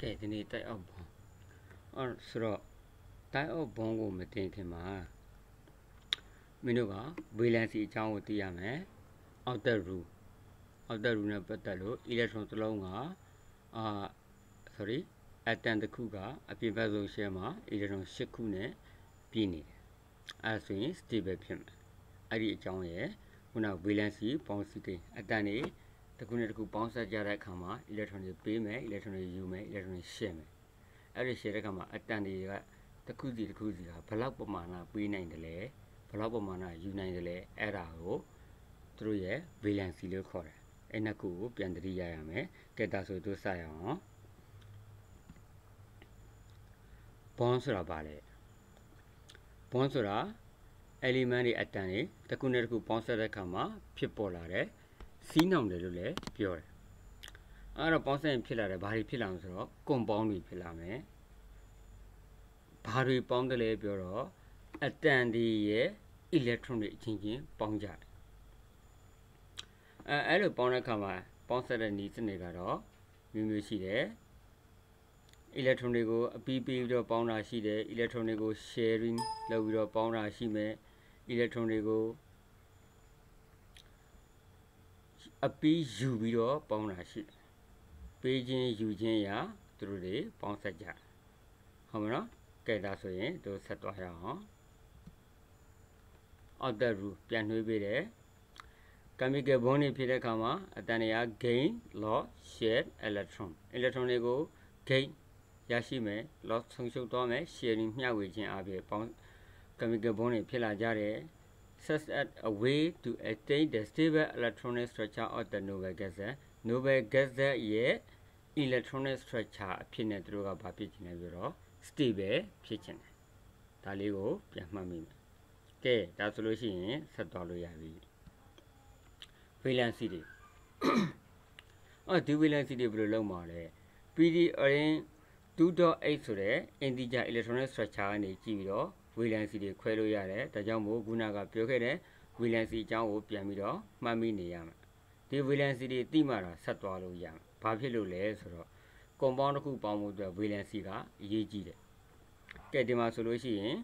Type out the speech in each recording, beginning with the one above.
ကဲဒီနေ့တိုက်အောက်ဘုံအော်ဆိုတော့တိုက်အောက်ဘုံကိုမတင်ခင်မှာမင်းတို့က valence အကြောင်းကိုသိရမယ် outer rule outer rule နဲ့ပတ်သက်လို့ electron တစ်လုံးကအာ sorry atom တစ်ခုကအပြင်ဘက်ဆုံး shell မှာ electron 6ခုနဲ့ပြည့်နေတယ်အဲဆိုရင် stable ဖြစ်မယ်အဲ့ဒီအကြောင်းရဲ့ခုန valence bound state အတန်တွေတစ်ခုနဲ့တစ်ခုပေါင်းစပ်ကြတဲ့အခါမှာ electron တွေပေးမယ် electron တွေယူမယ် electron တွေရှင်းမယ်အဲ့ဒီရှင်းတဲ့အခါမှာအတန်တွေကတစ်ခုစီတစ်ခုစီကဘလောက်ပမာဏပေးနိုင်တယ်လဲဘလောက်ပမာဏယူနိုင်တယ်လဲအဲ့ဒါကိုသူတို့ရဲ့ valency လို့ခေါ်တယ်အဲ့နှစ်ခုကိုပြန်တတိရရမယ်ကဲဒါဆိုသူစရအောင် bond ဆိုတာဗာလေ bond ဆိုတာ element တွေအတန်တွေတစ်ခုနဲ့တစ်ခုပေါင်းစပ်တဲ့အခါမှာဖြစ်ပေါ်လာတဲ့စီးနှောင်တယ်လို့လည်းပြောတယ်အဲ့တော့ပေါင်းစပ်ရင်ဖြစ်လာတယ်ဘာတွေဖြစ်လာလဲဆိုတော့ကွန်ပေါင်းတွေဖြစ်လာမယ်ဘာတွေပေါင်းတယ်လဲပြောတော့အတန်ဒီရဲ့ electron တွေအချင်းချင်းပေါင်းကြတယ်အဲအဲ့လိုပေါင်းတဲ့အခါမှာပေါင်းဆက်တဲ့နည်းစနစ်ကတော့မျိုးမျိုးရှိတယ်အီလက်ထရွန်တွေကိုအပီးပေးပြီးတော့ပေါင်းတာရှိတယ်အီလက်ထရွန်တွေကို sharing လုပ်ပြီးတော့ပေါင်းတာရှိမယ်အီလက်ထရွန်တွေကိုအပီးယူပြီးတော့ပေါင်းတာရှိပေးခြင်းယူခြင်းရာသူတို့တွေပေါင်းဆက်ကြဟုတ်မလားကဲဒါဆိုရင်သူဆက်သွားရအောင်အောက်တက်ရူပြန်နှွေးပေးတယ်ကမီကယ်ဘွန်းတွေဖြစ်တဲ့အခါမှာအတန်တရား gain loss share electron electron တွေကို gain ရရှိမယ် loss ဆုံးရှုံးသွားမယ် sharing မျှဝေခြင်းအပြင်ပေါင်းကမီကယ်ဘွန်းတွေဖြစ်လာကြတယ် such as a way to attain the stable electronic structure of the novel gas novel gas ရဲ့ electronic structure အဖြစ်နဲ့သူတို့ကဘာဖြစ်ခြင်းလဲဆိုတော့ stable ဖြစ်ခြင်းတယ်ဒါလေးကိုပြန်မှတ်မိမယ်ကဲဒါဆိုလို့ရှိရင်ဆက်သွားလို့ရပြီ freelance တွေအော်ဒီ freelance တွေဘယ်လိုလုပ်မှာလဲ PD array 2.8ဆိုတဲ့ integer electronic structure ကနေကြည့်ပြီးတော့ဝီလန်စီတွေခွဲလို့ရတယ်ဒါကြောင့်မို့ခုနကပြောခဲ့တဲ့ဝီလန်စီအကြောင်းကိုပြန်ပြီးတော့မှတ်မိနေရမယ်ဒီဝီလန်စီတွေတိမှတော့ဆက်သွားလို့ရမယ်ဘာဖြစ်လို့လဲဆိုတော့ compound တစ်ခုပေါင်းဖို့အတွက်ဝီလန်စီကအရေးကြီးတယ်ကဲဒီမှာဆိုလို့ရှိရင်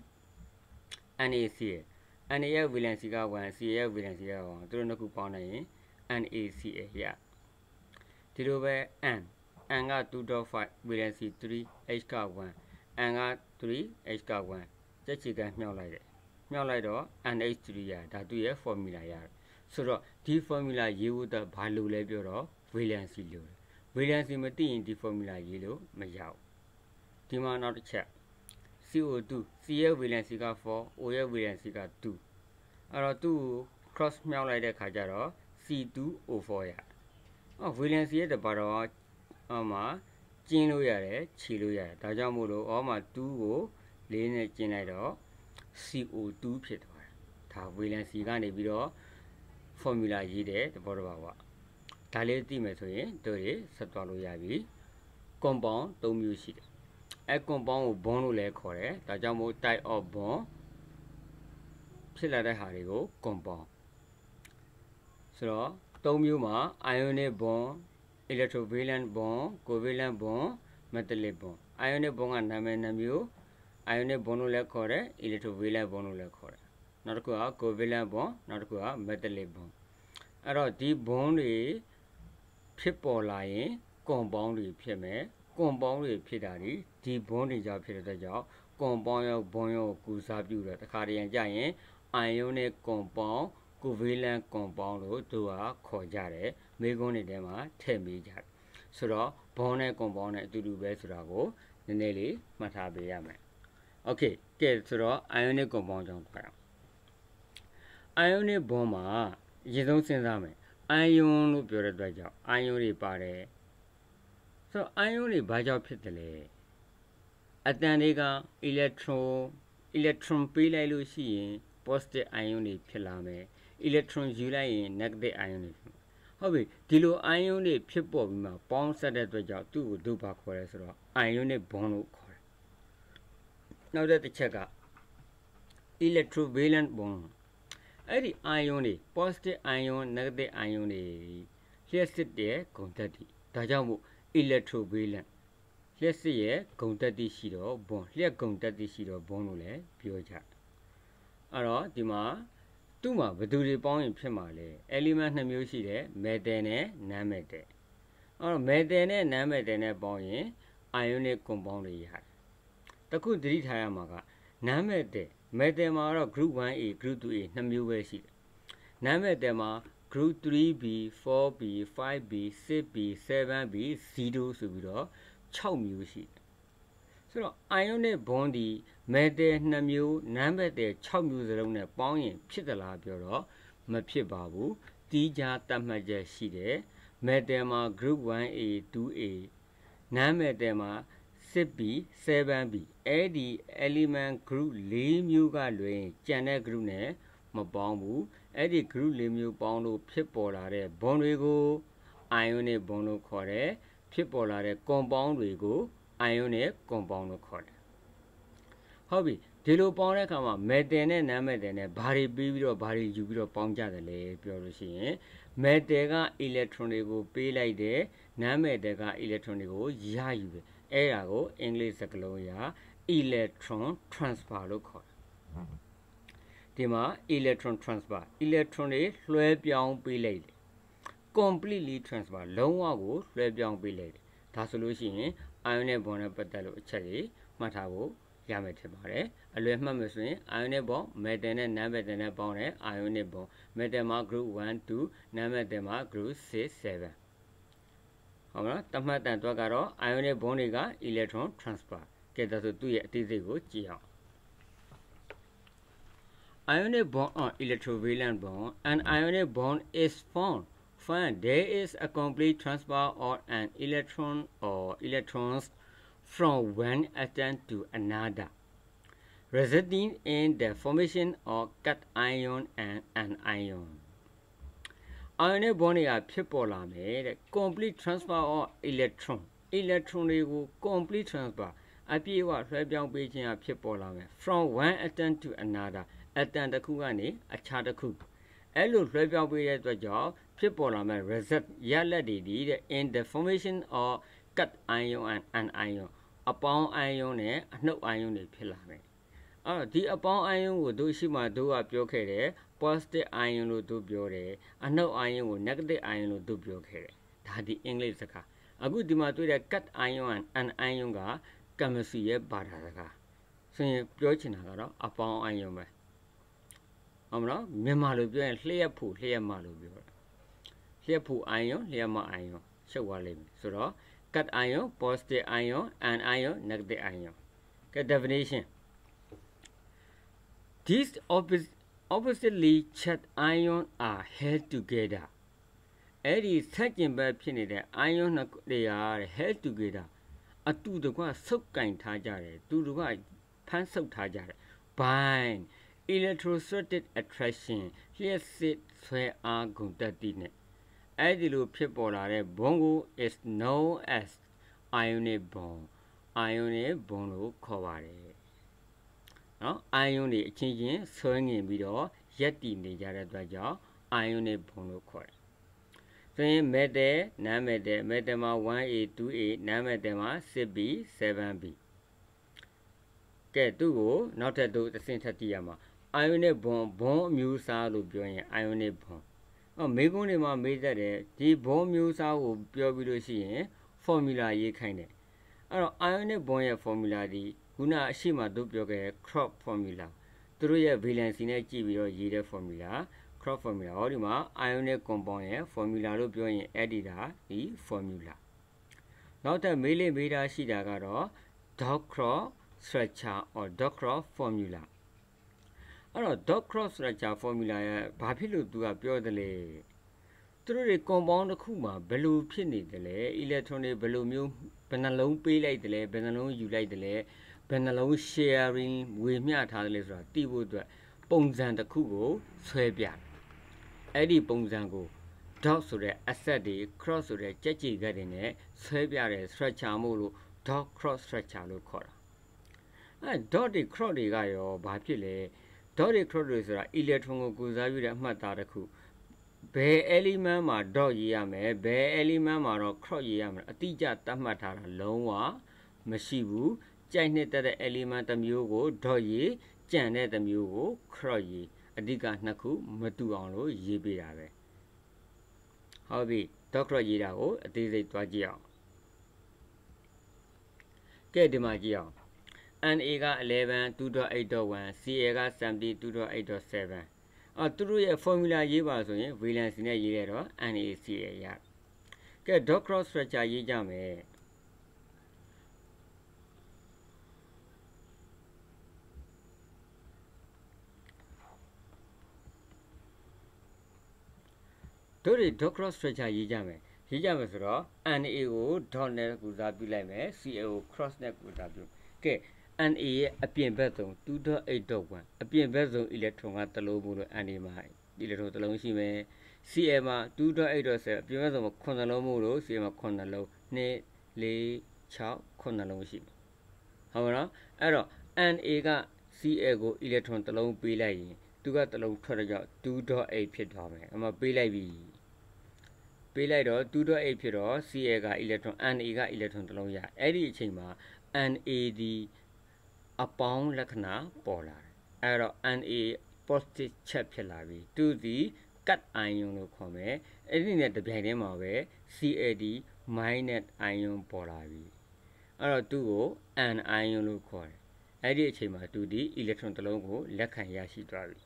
NaC ရဲ့ NA ရဲ့ valency က1 CA ရဲ့ valency က1သူတို့နှစ်ခုပေါင်းလိုက်ရင် NaCA ရဒီလိုပဲ N N က2.5 valency 3 H က1 N က3 H က1ကြက်ချီကန်းမြှောက်လိုက်တယ်မြှောက်လိုက်တော့ NH3 ရဓာတုရဲ့ formula ရတယ်ဆိုတော့ဒီ formula ရေးဖို့တော့ဘာလို့လဲပြောတော့ valency လို့ valency မသိရင်ဒီ formula ရေးလို့မရဘူးဒီမှာနောက်တစ်ချက် CO2 C ရဲ့ valency က4 O ရဲ့ valency က2အဲ့တော့သူ့ကို cross မြောက်လိုက်တဲ့ခါကျတော့ C2O4 ရအော် valency ရဲ့တပါတော့အော်မှာကျင်းလို့ရတယ်ခြေလို့ရတယ်ဒါကြောင့်မို့လို့အော်မှာ2ကိုလေးနဲ့ကျင်းလိုက်တော့ CO2 ဖြစ်သွားတယ်ဒါဝေလန်စီကနေပြီးတော့ formula ရေးတဲ့သဘောတဘာဝဒါလေးသိမယ်ဆိုရင်တို့တွေဆက်သွားလို့ရပြီ compound ၃မျိုးရှိတယ်အဲ compound ကို bond လို့လည်းခေါ်တယ်ဒါကြောင့်မို့ type of bond ဖြစ်လာတဲ့ဟာတွေကို compound ဆိုတော့၃မျိုးမှာ ionic bond electrovalent bond covalent bond metallic bond ionic bond ကနာမည်နှမျိုး ionic bond လို့လည်းခေါ်တယ် electrovalent bond လို့လည်းခေါ်တယ်နောက်တစ်ခုက covalent bond နောက်တစ်ခုက metallic bond အဲ့တော့ဒီ bond တွေဖြစ်ပေါ်လာရင် compound တွေဖြစ်မယ် compound တွေဖြစ်တာဒီဒီ bond တွေကြောင့်ဖြစ်တဲ့အတွက်ကြောင့် compound ရော bond ရောကိုစားပြုတယ်တခါတရံကြရင် ionic compound covalent compound လို့သူကခေါ်ကြတယ်မိကုန်းတွေထဲမှာထည့်မိကြတယ်ဆိုတော့ bond နဲ့ compound နဲ့အတူတူပဲဆိုတာကိုနည်းနည်းလေးမှတ်ထားပေးရမယ်โอเคကဲဆိုတော့ ionic compound ကြောင့်ခေါ်တာ ionic bond မှာအရင်ဆုံးစဉ်းစားမယ် ion လို့ပြောတဲ့အတွက်ကြောင့် ion တွေပါတယ်ဆိုတော့ ion တွေဘာကြောင့်ဖြစ်တယ်လဲအတန်တွေက electron electron ပေးလိုက်လို့ရှိရင် positive ion တွေဖြစ်လာမယ် electron ယူလိုက်ရင် negative ion တွေဖြစ်ဟုတ်ပြီဒီလို ion တွေဖြစ်ပေါ်ပြီးမှပေါင်းဆက်တဲ့အတွက်ကြောင့်သူ့ကိုဒုဘာခေါ်လဲဆိုတော့ ionic bond လို့ခေါ်နောက်တစ်ချက်က electrovalent bond အဲ့ဒီ ion တွေ positive ion negative ion တွေလျှက်စစ်တဲ့ဂုဏ်ဓာတ်တွေဒါကြောင့်မို့ electrovalent လျှက်စစ်ရဲ့ဂုဏ်ဓာတ်တွေရှိတော့ bond လျှက်ဂုဏ်ဓာတ်တွေရှိတော့ bond လို့လည်းပြောကြအဲ့တော့ဒီမှာသူ့မှာဘယ်သူတွေပေါင်းရင်ဖြစ်မှာလဲ element နှစ်မျိုးရှိတယ် metal နဲ့ non metal အဲ့တော့ metal နဲ့ non metal နဲ့ပေါင်းရင် ionic compound တွေရတယ်တခုသတိထားရမှာကနာမည်တဲ့မယ်တယ်မှာတော့ group 1A group 2A နှစ်မျိုးပဲရှိတယ်နာမည်တယ်မှာ group 3B 4B 5B 6B 7B 0ဆိုပြီးတော့6မျိုးရှိတယ်ဆိုတော့ ionic bond ဒီမယ်တယ်2မျိုးနာမည်တယ်6မျိုးစလုံးနဲ့ပေါင်းရင် ဖြစ်သလားပြောတော့မဖြစ်ပါဘူးတီးခြားတတ်မှတ်ချက်ရှိတယ်မယ်တယ်မှာ group 1A 2A နာမည်တယ်မှာ 6B 7B အဲ့ဒီ element group ၄မျိုးကလွင်ကြံတဲ့ group နဲ့မပေါင်းဘူးအဲ့ဒီ group ၄မျိုးပေါင်းလို့ဖြစ်ပေါ်လာတဲ့ဘွန်တွေကို ionic ဘွန်လို့ခေါ်တယ်ဖြစ်ပေါ်လာတဲ့ compound တွေကို ionic compound လို့ခေါ်တယ်ဟုတ်ပြီဒီလိုပေါင်းတဲ့အခါမှာမေတယ်နဲ့နန်မေတယ်နဲ့ဘာတွေပြီးပြီးတော့ဘာတွေယူပြီးတော့ပေါင်းကြတယ်လဲပြောလို့ရှိရင်မေတယ်ကအီလက်ထရွန်တွေကိုပေးလိုက်တယ်နန်မေတယ်ကအီလက်ထရွန်တွေကိုရယူတယ်အဲ့ဒါကိုအင်္ဂလိပ်စကားလုံးအရ electron transfer လို့ခေါ်တယ်ဒီမှာ electron transfer electron တွေလွှဲပြောင်းပေးလိုက်တယ် completely transfer လုံးဝကိုလွှဲပြောင်းပေးလိုက်တယ်ဒါဆိုလို့ရှိရင် ion နဲ့ bond နဲ့ပတ်သက်လို့အချက်ကြီးမှတ်ထားဖို့ရမယ်ထင်ပါတယ်အလွယ်မှတ်မယ်ဆိုရင် ion နဲ့ bond metal နဲ့ non-metal နဲ့ပေါင်းတဲ့ ion နဲ့ bond metal မှာ group 1 2 non-metal မှာ group 6 7ဟုတ်ကလားတမတ်တန်တွက်ကတော့အိုင်ယွန်နဲ့ဘွန်းတွေက electron transfer ကဲဒါဆိုသူ့ရဲ့အသေးစိတ်ကိုကြည့်အောင် ionic bond or electrovalent bond an ionic bond is formed when there is a complete transfer of an electron or electrons from one atom to another resulting in the formation of cation and anion ionic bond တွေကဖြစ်ပေါ်လာမယ်တဲ့ complete transfer of electron electron တွေကို complete transfer အပြည့်အဝလွှဲပြောင်းပေးခြင်းအဖြစ်ပေါ်လာမယ် from one atom to another atom တစ်ခုကနေအခြားတစ်ခုအဲ့လိုလွှဲပြောင်းပေးတဲ့အတွက်ကြောင့်ဖြစ်ပေါ်လာမဲ့ result ရလက်တွေဒီတဲ့ in the formation of cut ion and an ion အပေါင်း ion နဲ့အနှုတ် ion တွေဖြစ်လာမယ်အဲ့တော့ဒီအပေါင်း ion ကိုတို့ရှိမှတို့ကပြောခဲ့တယ် positive ion လို့သူပြောတယ်အနှုတ် ion ကို negative ion လို့သူပြောခဲ့တယ်ဒါဒီအင်္ဂလိပ်စကားအခုဒီမှာတွေ့တဲ့ cut ion and an ion က chemistry ရဲ့ဘာသာစကားဆိုရင်ပြောချင်တာကတော့အပေါင်း ion ပဲဟုတ်မလားမြန်မာလိုပြောရင်လျှက်ဖို့လျှက်မလို့ပြောတာလျှက်ဖို့ ion လျှက်မ ion ချုပ်သွားလိမ့်မယ်ဆိုတော့ cut ion positive ion and ion negative ion okay definition these opposite oppositely charged ion are held together အဲ့ဒီဆက်ကျင်ဘက်ဖြစ်နေတဲ့ ion နှစ်ခုတွေက held together အတူတကွဆုပ်ကင်ထားကြတယ်သူတို့ကဖမ်းဆုပ်ထားကြတယ် bind electrostatic attraction လျှက်စစ်ဆွဲအားဂုဏ်တက်တည်နဲ့အဲ့ဒီလိုဖြစ်ပေါ်လာတဲ့ဘုံကို is known as ionic bond ionic bond လို့ခေါ်ပါတယ်နော်အာယုန်တွေအချင်းချင်းဆွဲငင်ပြီးတော့ရက်တည်နေကြတဲ့အတွက်ကြောင့်အာယုန်တွေဘုံလို့ခေါ်တယ်။ဆိုရင်မေတ္တေနာမေတ္တေမေတ္တမှာ 1A 2A နာမေတ္တေမှာ 6B 7B ကဲသူ့ကိုနောက်ထပ်သူအဆင့်ထပ်တည်ရမှာအာယုန်နဲ့ဘုံဘုံအမျိုးအစားလို့ပြောရင်အာယုန်နဲ့ဘုံအော်မေကုန်းတွေမှာမေးတတ်တယ်ဒီဘုံမျိုးအစားကိုပြောပြီးလို့ရှိရင် formula ရေးခိုင်းတယ်အဲ့တော့အာယုန်နဲ့ဘုံရဲ့ formula ဒီခုနအရှိမတို့ပြောခဲ့ crop formula သူတို့ရဲ့ valency နဲ့ကြည့်ပြီးတော့ရေးတဲ့ formula crop formula ဟောဒီမှာ ionic compound ရဲ့ formula လို့ပြောရင်အဲ့ဒီဒါဒီ formula နောက်ထပ်မေးလေမေးတာရှိတာကတော့ docro structure or docro formula အဲ့တော့ docro structure formula ရဲ့ဘာဖြစ်လို့သူကပြောတယ်လဲသူတို့တွေ compound တစ်ခုမှာဘယ်လိုဖြစ်နေတယ်လဲ electron တွေဘယ်လိုမျိုးဘယ်နှလုံးပေးလိုက်တယ်လဲဘယ်နှလုံးယူလိုက်တယ်လဲဘယ်နှလုံး sharing ဝေမျှထားတယ်လဲဆိုတာသိဖို့အတွက်ပုံစံတစ်ခုကိုဆွဲပြအဲ့ဒီပုံစံကို dot ဆိုတဲ့ asset တွေ cross ဆိုတဲ့ကြက်ကြေကတွေနဲ့ဆွဲပြတဲ့ structure မို့လို့ dot cross structure လို့ခေါ်တာအဲ dot တွေ cross တွေကရောဘာဖြစ်လဲ dot တွေ cross တွေဆိုတာ electron ကိုကိုစားယူတဲ့အမှတ်အသားတစ်ခုဘယ် element မှာ dot ရေးရမယ်ဘယ် element မှာတော့ cross ရေးရမယ်အတိအကျသတ်မှတ်ထားတာလုံးဝမရှိဘူးကြိုက်နှစ်တက်တဲ့ element တစ်မျိုးကို dot ရေးကြံတဲ့တစ်မျိုးကို cross ရေးအဓိကနှစ်ခုမတူအောင်လို့ရေးပေးတာပဲဟုတ်ပြီ dot cross ရေးတာကို အသေးစိတ်သွားကြည့်အောင်ကဲဒီမှာကြည့်အောင် NA က11 2.8.1 CA က70 2.8.7အော်သူတို့ရဲ့ formula ရေးပါဆိုရင် valency နဲ့ရေးရတော့ NaCl ရကဲ dot cross structure ရေးကြမယ်တို့တွေ dot cross structure ရေးကြမယ်ရေးကြမယ်ဆိုတော့ NA ကို dot နဲ့ကူစားပြုလိုက်မယ် CA ကို cross နဲ့ကူစားပြုကဲ NA ရဲ့အပြင်ဘက်ဆုံး2.8.1အပြင်ဘက်ဆုံးအီလက်ထရွန်ကတလုံးမှုလို့ NA မှာအီလက်ထရွန်တလုံးရှိမယ် CA မှာ2.8.7အပြင်ဘက်ဆုံး9လုံးမှုလို့ CA မှာ9လုံး2 4 6 9လုံးရှိမယ်ဟုတ်မလားအဲ့တော့ NA က CA ကိုအီလက်ထရွန်တလုံးပေးလိုက်ရင်သူကတလုံးထွက်တော့ကြောင့်2.8ဖြစ်သွားမယ်အမပေးလိုက်ပြီပေးလိုက်တော့2.8ဖြစ်တော့ Ca က electron Na က electron တစ်လုံးရအဲ့ဒီအချိန်မှာ NAD အပေါင်းလက္ခဏာပေါ်လာတယ်အဲ့တော့ Na positive charge ဖြစ်လာပြီသူသည်ကတ်အိုင်ယွန်လို့ခေါ်မယ်အဲ့ဒီနဲ့တပြိုင်တည်းမှာပဲ CAD minus အိုင်ယွန်ပေါ်လာပြီအဲ့တော့သူ့ကို an အိုင်ယွန်လို့ခေါ်တယ်အဲ့ဒီအချိန်မှာသူဒီ electron တစ်လုံးကိုလက်ခံရရှိသွားပြီ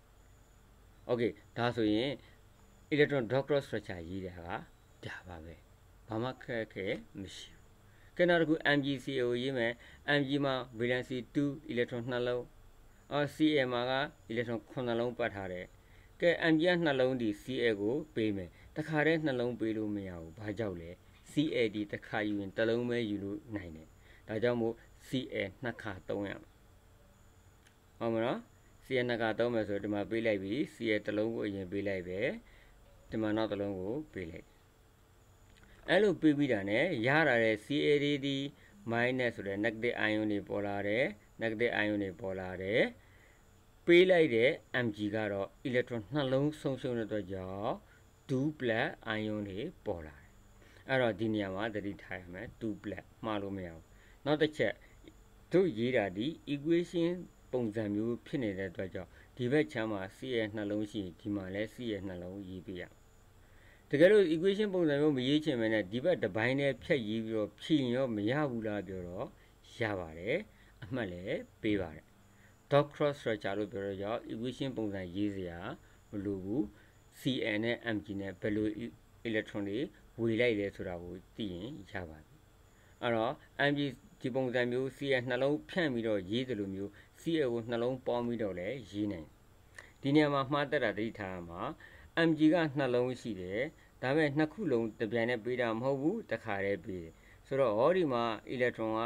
okay ဒါဆိုရင် electron dot cross structure ရေးတာကပြပါမယ်ဘာမှခက်ခဲမရှိဘူးကဲနောက်တစ်ခု MGCA ကိုရေးမယ် MG မှာ valency 2 electron 2လုံးအော် CA မှာက electron 9လုံးပတ်ထားတယ်ကဲ MG က2လုံးဒီ CA ကို ပေးမယ်တခါတည်း2လုံးပေးလို့မရဘူးဘာကြောင့်လဲ CA ဒီတခါယူရင်2လုံးပဲယူလို့နိုင်တယ်ဒါကြောင့်မို့ CA နှစ်ခါသုံးရမယ်ဟုတ်မလား CA နှစ်ခါသုံးမယ်ဆိုတော့ဒီမှာပေးလိုက်ပြီ CA တစ်လုံးကိုအရင်ပေးလိုက်ပဲဒီမှာနောက်တစ်လုံးကို ပေးလိုက်အဲ့လိုပေးပြီးတာနဲ့ရတာတဲ့ CADD minus ဆိုတဲ့ negative ion တွေပေါ်လာတယ် negative ion တွေပေါ်လာတယ်ပေးလိုက်တဲ့ Mg ကတော့ electron နှလုံးဆုံးရှုံးတဲ့အတွက်ကြောင့်2 plus ion တွေပေါ်လာတယ်အဲ့တော့ဒီနေရာမှာသတိထားရမယ်2 plus မှားလို့မရဘူးနောက်တစ်ချက်တို့ရေးတာဒီ equation ပုံစံမျိုးဖြစ်နေတဲ့အတွက်ကြောင့်ဒီဘက်ချမ်းမှာ C ရဲ့နှလုံးရှိရင်ဒီမှာလည်း C ရဲ့နှလုံးရေးပြရမယ်တကယ်လို့ equation ပုံစံမျိုးမရေးချင်မနဲ့ဒီဘက်တစ်ပိုင်းနဲ့ဖြတ်ရေးပြီးတော့ဖြည့်ရင်ရောမရဘူးလားပြောတော့ရပါတယ်အမှတ်လည်းပေးပါတယ် dot cross structure လို့ပြောတော့ကြောင့် equation ပုံစံရေးစရာမလိုဘူး CN နဲ့ MG နဲ့ဘယ်လို electron တွေဝေလိုက်လဲဆိုတာကိုသိရင်ရပါပြီအဲ့တော့ MG ဒီပုံစံမျိုး CN နှလုံးဖြန့်ပြီးတော့ရေးတယ်လို့မျိုး CN ကိုနှလုံးပေါင်းပြီးတော့လည်းရေးနိုင်ဒီနေရာမှာမှားတတ်တာတိထားမှာ MG ကနှလုံးရှိတယ်ဒါပေမဲ့နှစ်ခုလုံးတပြိုင်တည်းပေးတာမဟုတ်ဘူးတစ်ခါတည်းပေးတယ်ဆိုတော့ဟောဒီမှာ electron က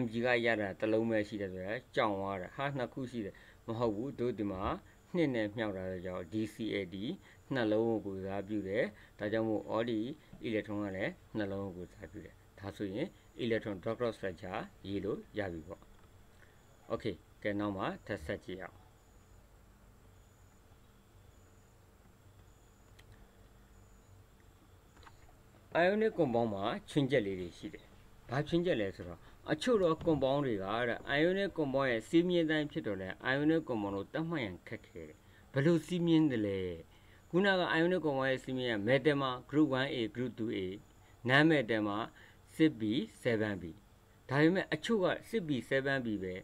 MG ကရတာတစ်လုံးပဲရှိတယ်ဆိုတော့ကြောင်သွားတာဟာနှစ်ခုရှိတယ်မဟုတ်ဘူးတို့ဒီမှာနှစ်နဲ့မြောက်တာကြောင့် DCAD နှလုံးကိုစားပြုတယ်ဒါကြောင့်မို့ OD electron ကလည်းနှလုံးကိုစားပြုတယ်ဒါဆိုရင် electron dot cross structure ရေးလို့ရပြီပေါ့ okay ကဲနောက်မှထပ်ဆက်ကြည့်အောင်အာယုန်ကွန်ပေါင်းမှာချင်းကျက်လေးတွေရှိတယ်။ဘာချင်းကျက်လဲဆိုတော့အချို့တော့ကွန်ပေါင်းတွေကတဲ့အာယုန်ကွန်ပေါင်းရဲ့စီးမြင်တိုင်းဖြစ်တော့လဲအာယုန်ကွန်ပေါင်းတို့တတ်မှတ်ရန်ခက်ခဲတယ်။ဘယ်လိုစီးမြင်တယ်လဲ။ခုနကအာယုန်ကွန်ပေါင်းရဲ့စီးမြင်ရမဲတယ်မှာ group 1A group 2A နားမဲတယ်မှာ 6B 7B ဒါပေမဲ့အချို့က 6B 7B ပဲ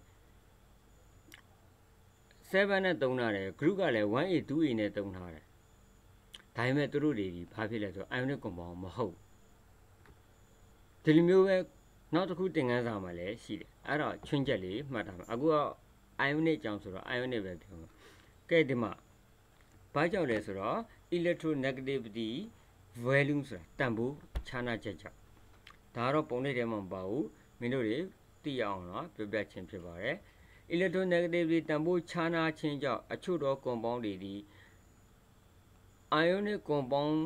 7နဲ့တုံးထားတယ် group ကလည်း 1A 2A နဲ့တုံးထားတယ်ဒါပေမဲ့သူတို့တွေဘာဖြစ်လဲဆိုတော့ ionic compound မဟုတ်ဒီလိုမျိုးပဲနောက်တစ်ခုသင်ခန်းစာမှာလည်းရှိတယ်အဲ့တော့ချွင်းချက်လေးမှတ်ထားမယ်အခုက ionic ကြောင့်ဆိုတော့ ionic ပဲပြောမှာကဲဒီမှာဘာကြောင့်လဲဆိုတော့ electronegativity volume ဆိုတာတန်ဖိုးခြားနာချက်ကြောင့်ဒါကတော့ပုံလေးထဲမှာမပါဘူးမင်းတို့တွေသိအောင်နော်ပြောပြချင်းဖြစ်ပါတယ် electronegativity တန်ဖိုးခြားနာခြင်းကြောင့်အချို့သော compound တွေသည်အာယုန်နစ်ကွန်ပေါင်း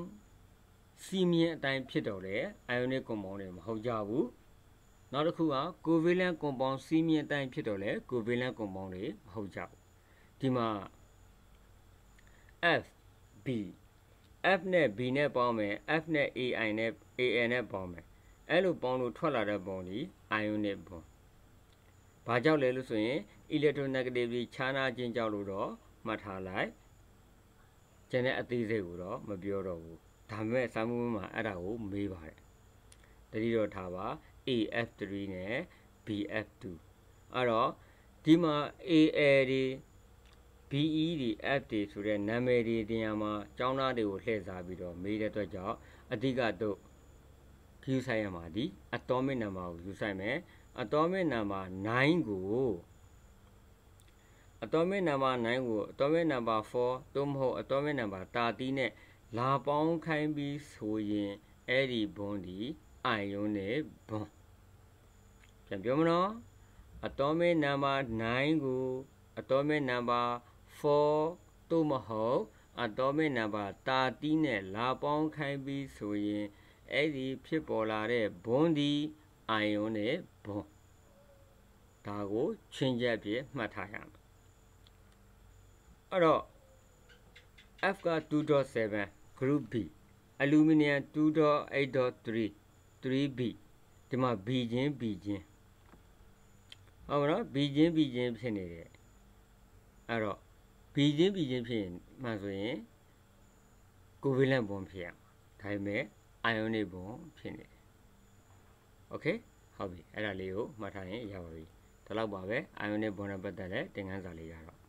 စီမင်းအတိုင်းဖြစ်တော့လေအာယုန်နစ်ကွန်ပေါင်းတွေမဟုတ်ကြဘူးနောက်တစ်ခုကကိုဗီလန့်ကွန်ပေါင်းစီမင်းအတိုင်းဖြစ်တော့လေကိုဗီလန့်ကွန်ပေါင်းတွေမဟုတ်ကြဘူးဒီမှာ F B F နဲ့ B နဲ့ပေါင်းမယ် F နဲ့ AI နဲ့ AN နဲ့ပေါင်းမယ်အဲ့လိုပေါင်းလို့ထွက်လာတဲ့ပုံဒီ ionic ပုံ။ဘာကြောင့်လဲလို့ဆိုရင် electronegativity ခြားနာခြင်းကြောင့်လို့တော့မှတ်ထားလိုက်ကျန်တဲ့အသေးစိတ်ကိုတော့မပြောတော့ဘူးဒါပေမဲ့စာမေးပွဲမှာအဲ့ဒါကိုမေးပါတယ်တတိတော့ထားပါ AF3 နဲ့ BF2 အဲ့တော့ဒီမှာ AL တွေ BE တွေ F တွေဆိုတဲ့နာမည်တွေတင်ရမှာကျောင်းသားတွေကိုလှည့်စားပြီးတော့မေးတဲ့အတွက်ကြောင့်အဓိကတော့ Q ဆိုင်ရမှာဒီ atomic number ကိုယူဆိုင်မယ် atomic number 9ကို atomic number 9ကို atomic number 4သို့မဟုတ် atomic number 30နဲ့လာပေါင်းခိုင်းပြီးဆိုရင်အဲ့ဒီဘွန်းဒီအိုင်ယွန်းနဲ့ဘွန်းပြန်ပြောမနော် atomic number 9ကို atomic number 4သို့မဟုတ် atomic number 30နဲ့လာပေါင်းခိုင်းပြီးဆိုရင်အဲ့ဒီဖြစ်ပေါ်လာတဲ့ဘွန်းဒီအိုင်ယွန်းနဲ့ဘွန်းဒါကိုချင်းချက်ပြမှတ်ထားရမယ်အဲ့တော့ F က2.7 group B aluminum 2.8.3 3B ဒီမှာ B ချင်း B ချင်းဟုတ်မလား B ချင်း B ချင်းဖြစ်နေတယ်အဲ့တော့ B ချင်း B ချင်းဖြစ်ရင်မှန်ဆိုရင် covalent bond ဖြစ်ရမှာဒါပေမဲ့ ionic bond ဖြစ်နေတယ် okay ဟုတ်ပြီအဲ့ဒါလေးကိုမှတ်ထားရင်ရပါပြီဒါတော့ပါပဲ ionic bond နဲ့ပတ်သက်တဲ့သင်ခန်းစာလေးရတော့